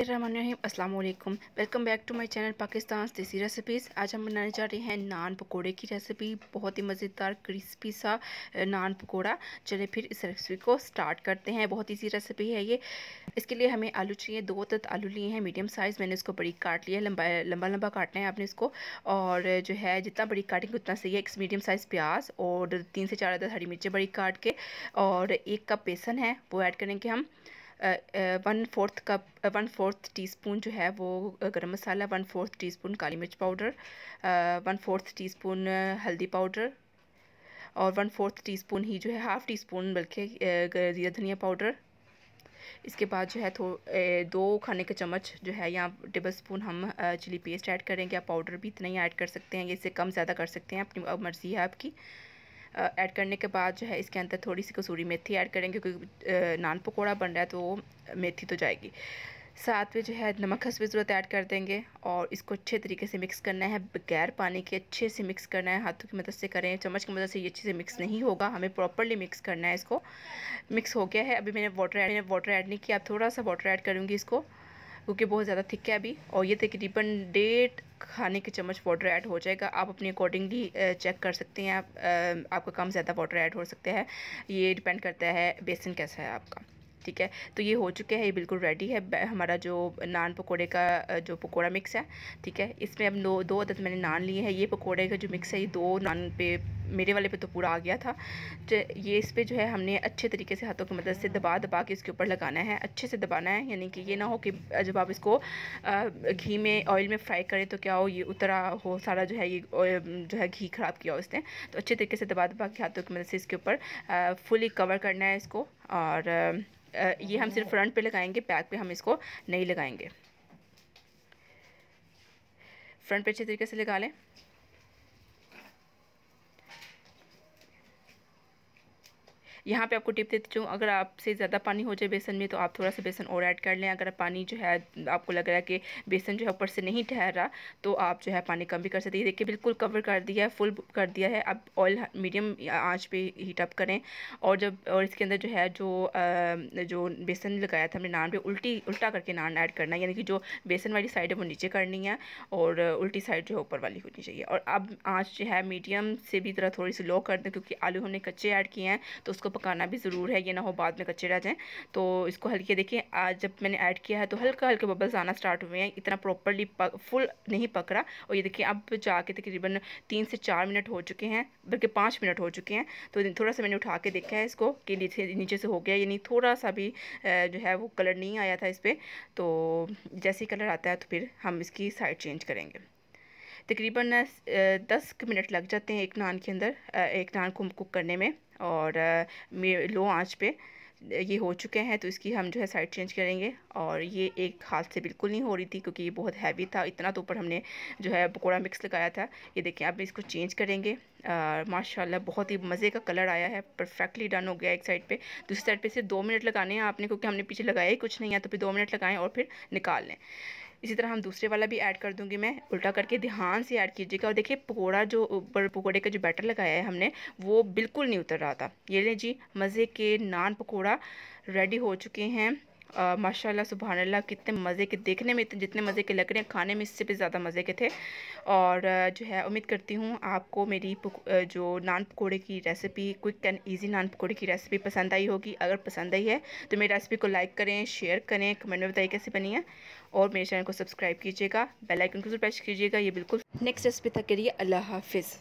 Aslam welcome back to my channel Pakistan desi recipes आज हम बनाने जा रहे हैं नान पकोड़े की रेसिपी बहुत ही मज़ेदार क्रिस्पी सा नान पकोड़ा चले फिर इस रेसिपी को स्टार्ट करते हैं बहुत इजी रेसिपी है ये इसके लिए हमें आलू चाहिए दो तत्त आलू लिए हैं मीडियम साइज़ मैंने इसको बड़ी काट लिया लंबा लंबा लंबा काटना है आपने इसको और जो है जितना बड़ी काटेंगे उतना सही है एक मीडियम साइज़ प्याज और तीन से चार अदर हरी मिर्चें बड़ी काट के और एक कप बेसन है वो ऐड करेंगे हम one fourth cup one fourth teaspoon जो है वो garam masala one fourth teaspoon काली मिर्च पाउडर वन फोर्थ टीस्पून हल्दी पाउडर और वन फोर्थ टीस्पून ही जो है हाफ़ टी स्पून बल्कि जीरा धनिया पाउडर इसके बाद जो है थो दो खाने के चम्मच जो है या टेबल स्पून हम चिली पेस्ट ऐड करेंगे या पाउडर भी इतना ही ऐड कर सकते हैं या इससे कम ज़्यादा कर सकते हैं अपनी मर्ज़ी है आपकी ऐड करने के बाद जो है इसके अंदर थोड़ी सी कसूरी मेथी ऐड करेंगे क्योंकि नान पकौड़ा बन रहा है तो वो मेथी तो जाएगी साथ में जो है नमक भी ज़रूरत ऐड कर देंगे और इसको अच्छे तरीके से मिक्स करना है बगैर पानी के अच्छे से मिक्स करना है हाथों की मदद से करें चम्मच की मदद से ये अच्छे से मिक्स नहीं होगा हमें प्रॉपरली मिक्स करना है इसको मिक्स हो गया है अभी मैंने वाटर ऐड मैंने वाटर ऐड नहीं किया थोड़ा सा वाटर ऐड करूँगी इसको क्योंकि बहुत ज़्यादा थिक है अभी और ये तकरीबन डेढ़ खाने के चम्मच वाटर ऐड हो जाएगा आप अपने अकॉर्डिंगली चेक कर सकते हैं आप आपका कम ज़्यादा वाटर ऐड हो सकता है ये डिपेंड करता है बेसन कैसा है आपका ठीक है तो ये हो चुके हैं ये बिल्कुल रेडी है हमारा जो नान पकोड़े का जो पकोड़ा मिक्स है ठीक है इसमें अब दो दो अदद मैंने नान लिए हैं ये पकोड़े का जो मिक्स है ये दो नान पे मेरे वाले पे तो पूरा आ गया था तो ये इस पर जो है हमने अच्छे तरीके से हाथों की मदद से दबा दबा के इसके ऊपर लगाना है अच्छे से दबाना है यानी कि ये ना हो कि जब आप इसको घी में ऑयल में फ्राई करें तो क्या हो ये उतरा हो सारा जो है ये जो है घी ख़राब किया हो इसने तो अच्छे तरीके से दबा दबा के हाथों की मदद से इसके ऊपर फुली कवर करना है इसको और ये हम सिर्फ फ्रंट पे लगाएंगे बैक पे हम इसको नहीं लगाएंगे फ्रंट पे अच्छे तरीके से लगा लें यहाँ पे आपको टिप देती हूँ अगर आपसे ज़्यादा पानी हो जाए बेसन में तो आप थोड़ा सा बेसन और ऐड कर लें अगर पानी जो है आपको लग रहा है कि बेसन जो है ऊपर से नहीं ठहर रहा तो आप जो है पानी कम भी कर सकते हैं देखिए बिल्कुल कवर कर दिया है फुल कर दिया है अब ऑयल मीडियम आँच पर हीटअप करें और जब और इसके अंदर जो है जो जो बेसन लगाया था हमने नान पर उल्टी उल्टा करके नान ऐड करना है यानी कि जो बेसन वाली साइड है वो नीचे करनी है और उल्टी साइड जो है ऊपर वाली होनी चाहिए और अब आँच जो है मीडियम से भी ज़रा थोड़ी सी लो कर दें क्योंकि आलू हमने कच्चे ऐड किए हैं तो उसको पकाना भी ज़रूर है ये ना हो बाद में कच्चे रह जाएँ तो इसको हल्के देखिए आज जब मैंने ऐड किया है तो हल्का हल्के बबल्स आना स्टार्ट हुए हैं इतना प्रॉपरली फुल नहीं पक रहा और ये देखिए अब जाके तकरीबन तीन से चार मिनट हो चुके हैं बल्कि पाँच मिनट हो चुके हैं तो थोड़ा सा मैंने उठा के देखा है इसको कि नीचे नीचे से हो गया यानी थोड़ा सा भी जो है वो कलर नहीं आया था इस पर तो जैसे ही कलर आता है तो फिर हम इसकी साइड चेंज करेंगे तकरीबन दस मिनट लग जाते हैं एक नान के अंदर एक नान को कुक करने में और लो आँच पे ये हो चुके हैं तो इसकी हम जो है साइड चेंज करेंगे और ये एक हाथ से बिल्कुल नहीं हो रही थी क्योंकि ये बहुत हैवी था इतना तो ऊपर हमने जो है पकौड़ा मिक्स लगाया था ये देखें अब इसको चेंज करेंगे माशाल्लाह बहुत ही मज़े का कलर आया है परफेक्टली डन हो गया एक साइड पे दूसरी साइड पे सिर्फ दो मिनट लगाने हैं आपने क्योंकि हमने पीछे लगाया ही कुछ नहीं है तो फिर दो मिनट लगाएं और फिर निकाल लें इसी तरह हम दूसरे वाला भी ऐड कर दूँगी मैं उल्टा करके ध्यान से ऐड कीजिएगा और देखिए पकौड़ा जो ऊपर पकौड़े का जो बैटर लगाया है हमने वो बिल्कुल नहीं उतर रहा था ये लें जी मज़े के नान पकौड़ा रेडी हो चुके हैं माशाल्लाह सुबहानल्ला कितने मज़े के देखने में जितने मज़े के लग रहे हैं खाने में इससे भी ज़्यादा मज़े के थे और जो है उम्मीद करती हूँ आपको मेरी जो नान पकौड़े की recipe quick and easy naan पकौड़े की रेसिपी पसंद आई होगी अगर पसंद आई है तो मेरी रेसिपी को लाइक करें शेयर करें कमेंट में बताइए कैसे बनी है और मेरे चैनल को सब्सक्राइब कीजिएगा बेलाइकन को जरूर प्रेस कीजिएगा ये बिल्कुल नेक्स्ट रेसिपी तक के लिए अल्लाह हाफिज़